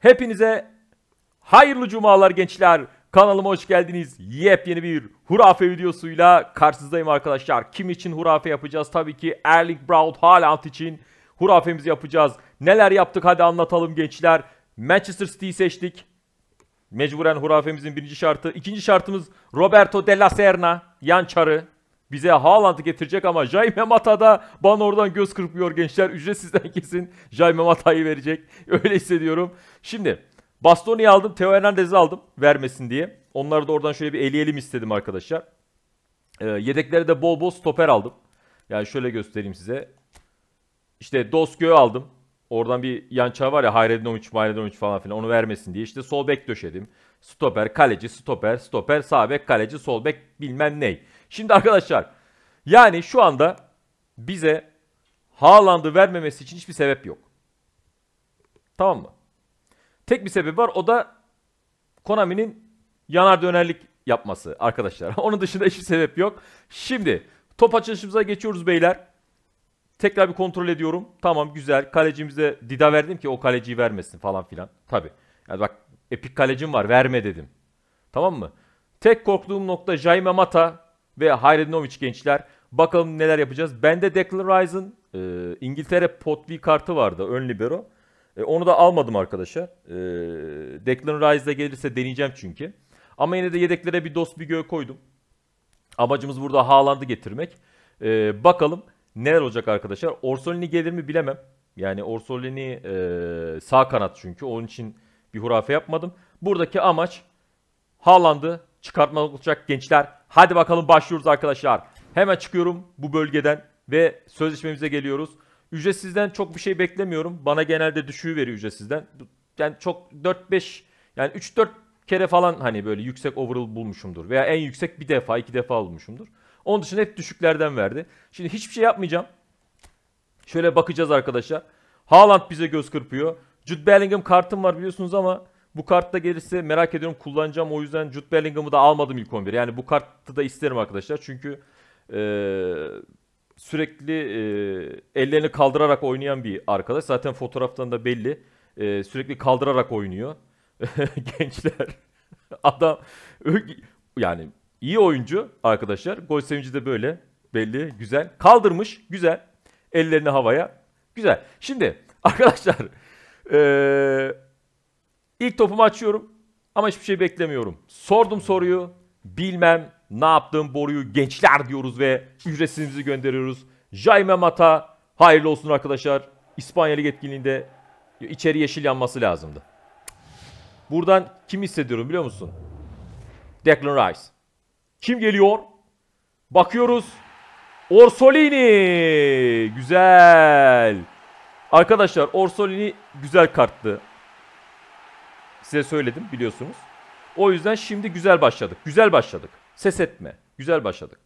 Hepinize hayırlı cumalar gençler. Kanalıma hoş geldiniz. Yepyeni bir hurafe videosuyla karşınızdayım arkadaşlar. Kim için hurafe yapacağız? Tabii ki Erling Braut Haaland için hurafemizi yapacağız. Neler yaptık hadi anlatalım gençler. Manchester City'yi seçtik. Mecburen hurafemizin birinci şartı. İkinci şartımız Roberto de la Serna. Yan çarı. Bize Haaland'ı getirecek ama Jaime Mata da bana oradan göz kırpıyor gençler. Ücretsizden kesin Jaime Mata'yı verecek. Öyle hissediyorum. Şimdi Bastoni'yi aldım. Theo Hernandez'i aldım vermesin diye. Onları da oradan şöyle bir eleyelim istedim arkadaşlar. E, yedeklere de bol bol stoper aldım. Yani şöyle göstereyim size. İşte Dosköy'ü aldım. Oradan bir yança var ya Hayredinovic, Hayredinovic falan filan onu vermesin diye. İşte sol bek döşedim. Stoper, kaleci, stoper, stoper, sağ bek, kaleci, sol bek bilmem ney. Şimdi arkadaşlar yani şu anda bize Haaland'ı vermemesi için hiçbir sebep yok. Tamam mı? Tek bir sebep var o da Konami'nin yanar dönerlik yapması arkadaşlar. Onun dışında hiçbir sebep yok. Şimdi top açılışımıza geçiyoruz beyler. Tekrar bir kontrol ediyorum. Tamam güzel. Kalecimize Dida verdim ki o kaleciyi vermesin falan filan. Tabi. Yani bak epik kalecim var verme dedim. Tamam mı? Tek korktuğum nokta Jaime Mata ve Hayrenovic gençler. Bakalım neler yapacağız. Bende Declan Rice'ın e, İngiltere potvi kartı vardı ön libero. E, onu da almadım arkadaşlar. E, Declan Rice'da gelirse deneyeceğim çünkü. Ama yine de yedeklere bir dost bir göğe koydum. Amacımız burada Haaland'ı getirmek. E, bakalım neler olacak arkadaşlar. Orsolini gelir mi bilemem. Yani Orsolini e, sağ kanat çünkü. Onun için bir hurafe yapmadım. Buradaki amaç Haaland'ı çıkartmak olacak gençler. Hadi bakalım başlıyoruz arkadaşlar. Hemen çıkıyorum bu bölgeden ve sözleşmemize geliyoruz. Ücretsizden çok bir şey beklemiyorum. Bana genelde düşüğü veriyor ücretsizden. Yani çok 4-5 yani 3-4 kere falan hani böyle yüksek overall bulmuşumdur. Veya en yüksek bir defa iki defa bulmuşumdur. Onun dışında hep düşüklerden verdi. Şimdi hiçbir şey yapmayacağım. Şöyle bakacağız arkadaşlar. Haaland bize göz kırpıyor. Jude Bellingham kartım var biliyorsunuz ama bu kartta gelirse merak ediyorum kullanacağım. O yüzden Jude Bellingham'ı da almadım ilk 11. Yani bu kartı da isterim arkadaşlar. Çünkü e, sürekli e, ellerini kaldırarak oynayan bir arkadaş. Zaten fotoğraftan da belli. E, sürekli kaldırarak oynuyor. Gençler. Adam yani iyi oyuncu arkadaşlar. Gol sevinci de böyle. Belli. Güzel. Kaldırmış. Güzel. Ellerini havaya. Güzel. Şimdi arkadaşlar eee İlk topumu açıyorum ama hiçbir şey beklemiyorum. Sordum soruyu. Bilmem ne yaptığım boruyu gençler diyoruz ve ücretsizimizi gönderiyoruz. Jaime Mata hayırlı olsun arkadaşlar. İspanya yetkinliğinde içeri yeşil yanması lazımdı. Buradan kim hissediyorum biliyor musun? Declan Rice. Kim geliyor? Bakıyoruz. Orsolini. Güzel. Arkadaşlar Orsolini güzel karttı. Size söyledim biliyorsunuz. O yüzden şimdi güzel başladık. Güzel başladık. Ses etme. Güzel başladık.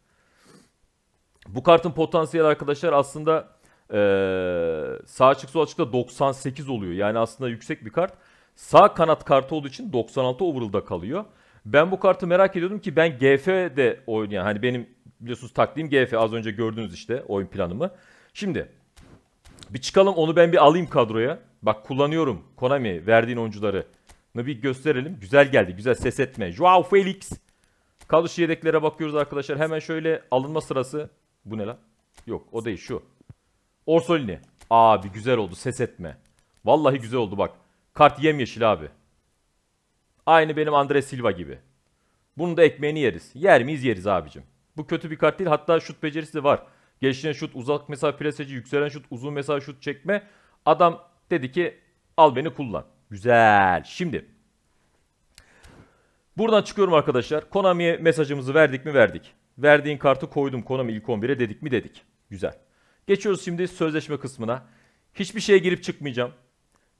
Bu kartın potansiyeli arkadaşlar aslında ee, sağ açık sol açıkta 98 oluyor. Yani aslında yüksek bir kart. Sağ kanat kartı olduğu için 96 overall'da kalıyor. Ben bu kartı merak ediyordum ki ben GF'de oynayan hani benim biliyorsunuz taktiğim GF az önce gördünüz işte oyun planımı. Şimdi bir çıkalım onu ben bir alayım kadroya. Bak kullanıyorum Konami verdiğin oyuncuları bir gösterelim. Güzel geldi. Güzel ses etme. Joao Felix. Kadroş yedeklere bakıyoruz arkadaşlar. Hemen şöyle alınma sırası. Bu ne lan? Yok o değil şu. Orsolini. Abi güzel oldu ses etme. Vallahi güzel oldu bak. Kart yemyeşil abi. Aynı benim Andre Silva gibi. Bunu da ekmeğini yeriz. Yer miyiz yeriz abicim. Bu kötü bir kart değil. Hatta şut becerisi de var. Gençliğine şut, uzak mesafe preseci, yükselen şut, uzun mesafe şut çekme. Adam dedi ki al beni kullan. Güzel. Şimdi buradan çıkıyorum arkadaşlar. Konami'ye mesajımızı verdik mi? Verdik. Verdiğin kartı koydum Konami ilk 11'e dedik mi? Dedik. Güzel. Geçiyoruz şimdi sözleşme kısmına. Hiçbir şeye girip çıkmayacağım.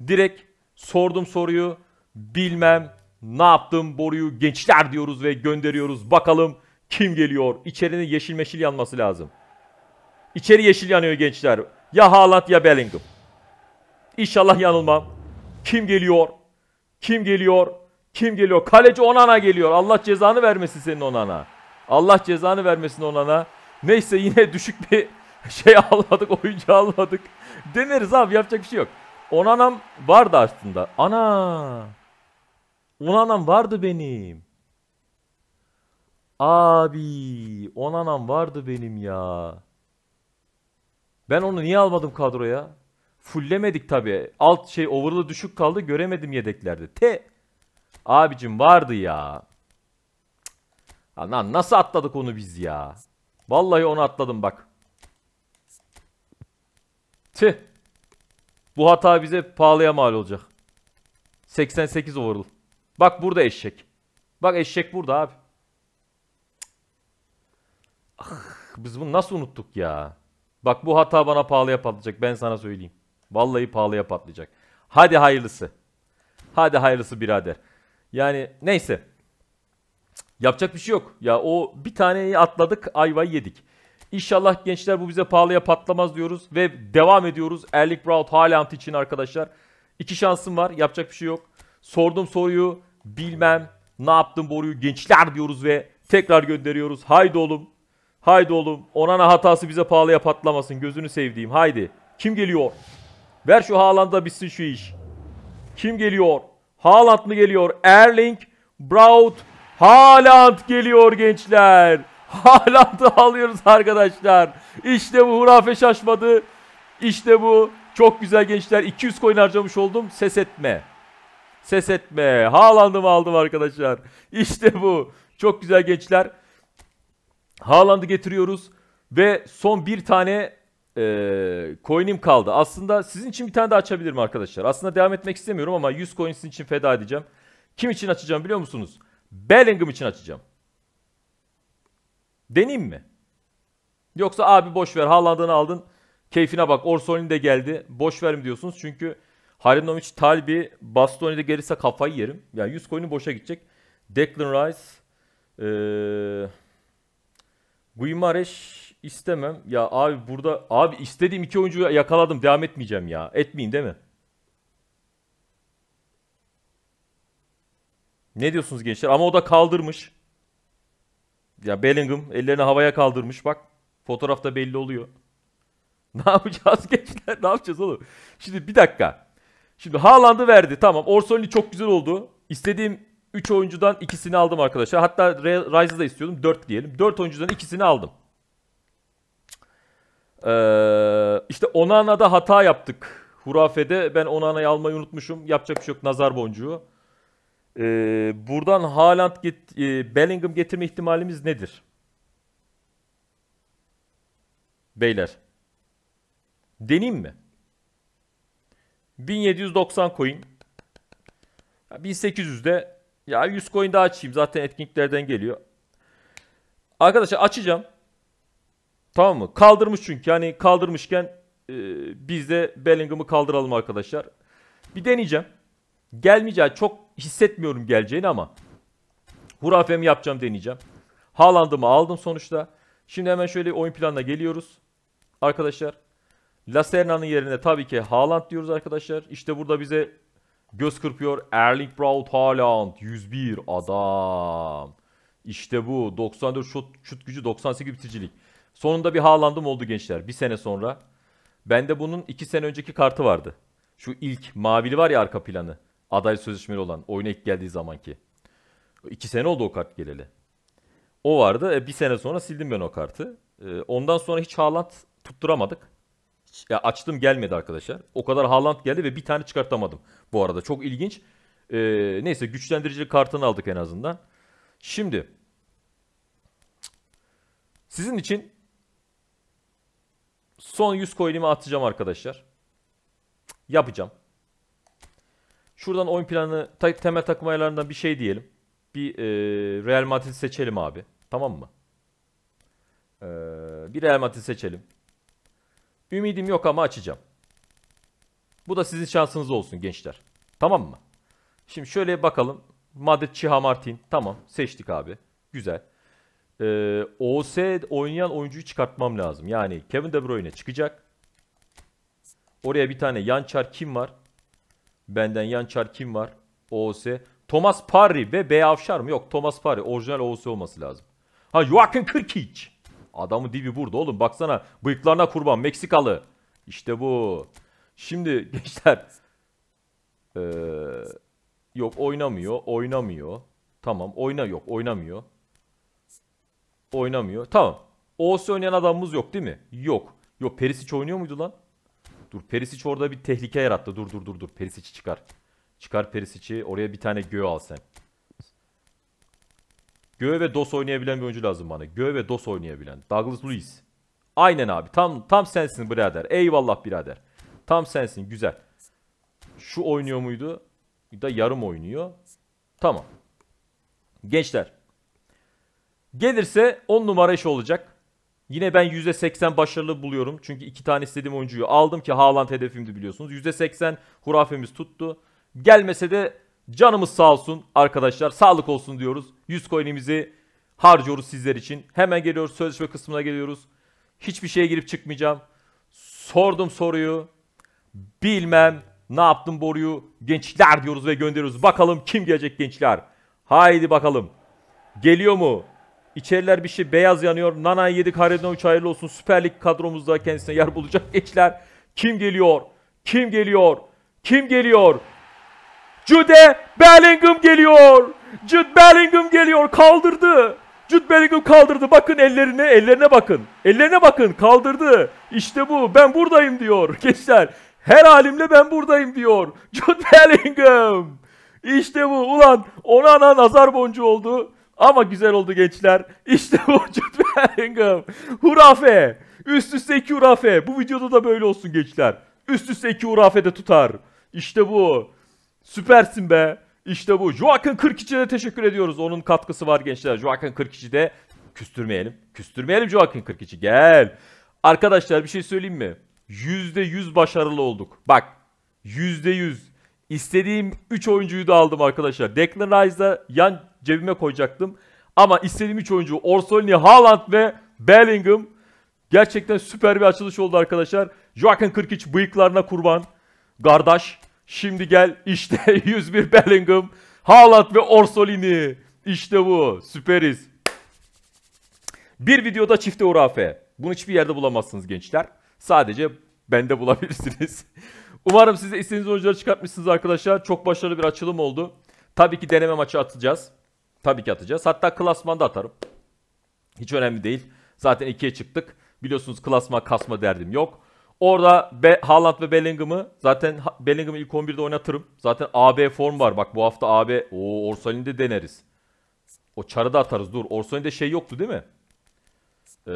Direkt sordum soruyu bilmem ne yaptım boruyu gençler diyoruz ve gönderiyoruz. Bakalım kim geliyor? İçerinin yeşil meşil yanması lazım. İçeri yeşil yanıyor gençler. Ya Haaland ya Bellingham. İnşallah yanılmam. Kim geliyor? Kim geliyor? Kim geliyor? Kaleci Onana geliyor. Allah cezanı vermesin senin Onana. Allah cezanı vermesin Onana. Neyse yine düşük bir şey almadık, oyuncu almadık. Deneriz abi yapacak bir şey yok. Onanam vardı aslında. Ana! Onanam vardı benim. Abi, Onanam vardı benim ya. Ben onu niye almadım kadroya? Fullemedik tabi. Alt şey overall'ı düşük kaldı. Göremedim yedeklerde. T. Abicim vardı ya. Lan nasıl atladık onu biz ya. Vallahi onu atladım bak. T Bu hata bize pahalıya mal olacak. 88 overall. Bak burada eşek. Bak eşek burada abi. Ah, biz bunu nasıl unuttuk ya? Bak bu hata bana pahalıya patlayacak ben sana söyleyeyim. Vallahi pahalıya patlayacak. Hadi hayırlısı. Hadi hayırlısı birader. Yani neyse. Yapacak bir şey yok. Ya o bir taneyi atladık ayva yedik. İnşallah gençler bu bize pahalıya patlamaz diyoruz. Ve devam ediyoruz. Erlik Braut Haaland için arkadaşlar. İki şansım var. Yapacak bir şey yok. Sordum soruyu. Bilmem. Ne yaptım boruyu gençler diyoruz ve tekrar gönderiyoruz. Haydi oğlum. Haydi oğlum. Onana hatası bize pahalıya patlamasın. Gözünü sevdiğim. Haydi. Kim geliyor? Ver şu Haaland'a bitsin şu iş. Kim geliyor? Haaland mı geliyor? Erling Braut Haaland geliyor gençler. Haaland'ı alıyoruz arkadaşlar. İşte bu hurafe şaşmadı. İşte bu. Çok güzel gençler. 200 coin harcamış oldum. Ses etme. Ses etme. Haaland'ımı aldım arkadaşlar. İşte bu. Çok güzel gençler. Haaland'ı getiriyoruz. Ve son bir tane e, coin'im kaldı. Aslında sizin için bir tane daha açabilirim arkadaşlar. Aslında devam etmek istemiyorum ama 100 coin sizin için feda edeceğim. Kim için açacağım biliyor musunuz? Bellingham için açacağım. Deneyim mi? Yoksa abi boş ver Haaland'ını aldın. Keyfine bak Orsolini de geldi. Boş ver mi diyorsunuz? Çünkü Harinovic, Talbi, Bastoni'de gelirse kafayı yerim. Yani 100 coin'i boşa gidecek. Declan Rice, ee, Guimaraes, İstemem. Ya abi burada abi istediğim iki oyuncuyu yakaladım. Devam etmeyeceğim ya. Etmeyeyim değil mi? Ne diyorsunuz gençler? Ama o da kaldırmış. Ya Bellingham ellerini havaya kaldırmış. Bak fotoğrafta belli oluyor. Ne yapacağız gençler? Ne yapacağız oğlum? Şimdi bir dakika. Şimdi Haaland'ı verdi. Tamam. Orsolini çok güzel oldu. İstediğim 3 oyuncudan ikisini aldım arkadaşlar. Hatta Rise'ı da istiyordum. 4 diyelim. 4 oyuncudan ikisini aldım. Ee, işte Onana'da hata yaptık. Hurafede ben Onana'yı almayı unutmuşum. Yapacak bir şey yok. Nazar boncuğu. Ee, buradan Haaland get e, Bellingham getirme ihtimalimiz nedir? Beyler. Deneyim mi? 1790 coin. 1800'de ya 100 coin daha açayım. Zaten etkinliklerden geliyor. Arkadaşlar açacağım. Tamam mı? Kaldırmış çünkü. Yani kaldırmışken e, biz de Bellingham'ı kaldıralım arkadaşlar. Bir deneyeceğim. Gelmeyeceği çok hissetmiyorum geleceğini ama hurafemi yapacağım deneyeceğim. Haaland'ımı aldım sonuçta. Şimdi hemen şöyle oyun planına geliyoruz. Arkadaşlar. Lacerna'nın yerine tabii ki Haaland diyoruz arkadaşlar. İşte burada bize göz kırpıyor. Erling Braut Haaland 101 adam. İşte bu 94 şut, şut gücü 98 bitiricilik. Sonunda bir Haaland'ım oldu gençler. Bir sene sonra. Bende bunun iki sene önceki kartı vardı. Şu ilk mavili var ya arka planı. Aday sözleşmeli olan. Oyuna ilk geldiği zamanki. İki sene oldu o kart geleli. O vardı. E, bir sene sonra sildim ben o kartı. E, ondan sonra hiç Haaland tutturamadık. ya açtım gelmedi arkadaşlar. O kadar Haaland geldi ve bir tane çıkartamadım. Bu arada çok ilginç. E, neyse güçlendirici kartını aldık en azından. Şimdi sizin için Son 100 coin'imi atacağım arkadaşlar. Yapacağım. Şuradan oyun planı ta temel takım ayarlarından bir şey diyelim. Bir e, Real Madrid seçelim abi. Tamam mı? E, bir Real Madrid seçelim. Ümidim yok ama açacağım. Bu da sizin şansınız olsun gençler. Tamam mı? Şimdi şöyle bakalım. Madrid Chiha Martin. Tamam seçtik abi. Güzel e, ee, OS oynayan oyuncuyu çıkartmam lazım. Yani Kevin De Bruyne çıkacak. Oraya bir tane Yançar kim var? Benden Yançar kim var? OS. Thomas Parry ve B Avşar mı? Yok Thomas Parry. Orijinal OS olması lazım. Ha Joaquin Kırkic. Adamı dibi burada oğlum. Baksana bıyıklarına kurban. Meksikalı. İşte bu. Şimdi gençler. Ee, yok oynamıyor. Oynamıyor. Tamam oyna yok oynamıyor. Oynamıyor. Tamam. Oğuz oynayan adamımız yok değil mi? Yok. Yo Perisic oynuyor muydu lan? Dur Perisic orada bir tehlike yarattı. Dur dur dur dur. Perisic'i çıkar. Çıkar Perisic'i. Oraya bir tane Göğe al sen. Göğe ve Dos oynayabilen bir oyuncu lazım bana. Göğe ve Dos oynayabilen. Douglas Luiz. Aynen abi. Tam tam sensin birader. Eyvallah birader. Tam sensin. Güzel. Şu oynuyor muydu? Da yarım oynuyor. Tamam. Gençler. Gelirse 10 numara iş olacak. Yine ben %80 başarılı buluyorum. Çünkü iki tane istediğim oyuncuyu aldım ki Haaland hedefimdi biliyorsunuz. %80 hurafemiz tuttu. Gelmese de canımız sağ olsun arkadaşlar. Sağlık olsun diyoruz. 100 coin'imizi harcıyoruz sizler için. Hemen geliyoruz sözleşme kısmına geliyoruz. Hiçbir şeye girip çıkmayacağım. Sordum soruyu. Bilmem ne yaptım boruyu. Gençler diyoruz ve gönderiyoruz. Bakalım kim gelecek gençler. Haydi bakalım. Geliyor mu? İçeriler bir şey beyaz yanıyor. Nana 7 Karadinoviç hayırlı olsun. Süper Lig kadromuzda kendisine yer bulacak gençler. Kim geliyor? Kim geliyor? Kim geliyor? Jude Bellingham geliyor. Jude Bellingham geliyor. Kaldırdı. Jude Bellingham kaldırdı. Bakın ellerine, ellerine bakın. Ellerine bakın. Kaldırdı. İşte bu. Ben buradayım diyor gençler. Her halimle ben buradayım diyor. Jude Bellingham. İşte bu. Ulan ona ana nazar boncuğu oldu. Ama güzel oldu gençler. İşte bu Jude Bellingham. Hurafe. Üst üste iki hurafe. Bu videoda da böyle olsun gençler. Üst üste iki hurafe de tutar. İşte bu. Süpersin be. İşte bu. Joaquin 42'de teşekkür ediyoruz. Onun katkısı var gençler. Joaquin 42'de küstürmeyelim. Küstürmeyelim Joaquin 42. Gel. Arkadaşlar bir şey söyleyeyim mi? %100 başarılı olduk. Bak %100. İstediğim 3 oyuncuyu da aldım arkadaşlar. Declan Rice'da yan cebime koyacaktım. Ama istediğim üç oyuncu Orsolini, Haaland ve Bellingham gerçekten süper bir açılış oldu arkadaşlar. Joaquin 43 bıyıklarına kurban. Kardeş şimdi gel işte 101 Bellingham, Haaland ve Orsolini. İşte bu süperiz. Bir videoda çifte urafe. Bunu hiçbir yerde bulamazsınız gençler. Sadece bende bulabilirsiniz. Umarım size istediğiniz oyuncuları çıkartmışsınız arkadaşlar. Çok başarılı bir açılım oldu. Tabii ki deneme maçı atacağız. Tabii ki atacağız. Hatta klasmanda atarım. Hiç önemli değil. Zaten ikiye çıktık. Biliyorsunuz klasma kasma derdim yok. Orada Be Haaland ve Bellingham'ı zaten Bellingham'ı ilk 11'de oynatırım. Zaten AB form var. Bak bu hafta AB. o Orsalini de deneriz. O çarı da atarız. Dur. Orsalini şey yoktu değil mi? Ee,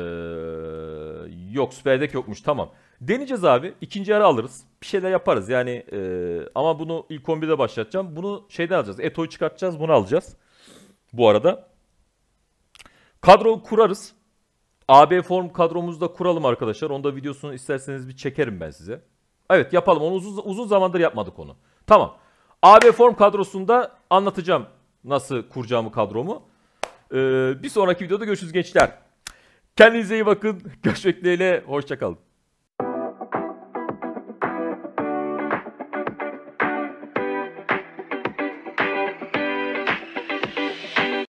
yok. Süperdek yokmuş. Tamam. Deneyeceğiz abi. İkinci ara alırız. Bir şeyler yaparız. Yani e, ama bunu ilk 11'de başlatacağım. Bunu şeyden alacağız. Eto'yu çıkartacağız. Bunu alacağız bu arada. Kadro kurarız. AB form kadromuzu da kuralım arkadaşlar. Onda videosunu isterseniz bir çekerim ben size. Evet yapalım. Onu uzun, uzun zamandır yapmadık onu. Tamam. AB form kadrosunda anlatacağım nasıl kuracağımı kadromu. Ee, bir sonraki videoda görüşürüz gençler. Kendinize iyi bakın. Görüşmek dileğiyle. Hoşçakalın.